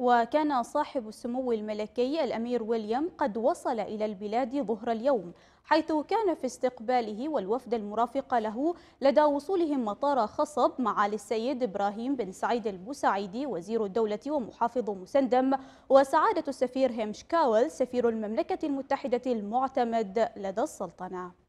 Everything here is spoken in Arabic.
وكان صاحب السمو الملكي الأمير ويليام قد وصل إلى البلاد ظهر اليوم حيث كان في استقباله والوفد المرافق له لدى وصولهم مطار خصب معالي السيد إبراهيم بن سعيد البوسعيدي وزير الدولة ومحافظ مسندم وسعادة السفير هيمش كاول سفير المملكة المتحدة المعتمد لدى السلطنة